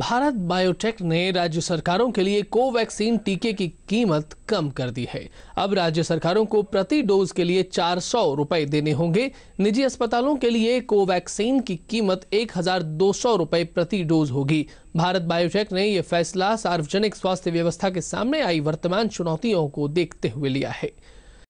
Bharat biotech ने राज्य सरकारों के लिए कोवैक्सीन टीके की कीमत कम कर दी है अब राज्य सरकारों को प्रति डोज के लिए चार सौ रुपए देने होंगे निजी अस्पतालों के लिए कोवैक्सीन की कीमत एक हजार दो सौ रुपए प्रति डोज होगी भारत बायोटेक ने यह फैसला सार्वजनिक स्वास्थ्य व्यवस्था के सामने आई वर्तमान चुनौतियों को देखते हुए लिया है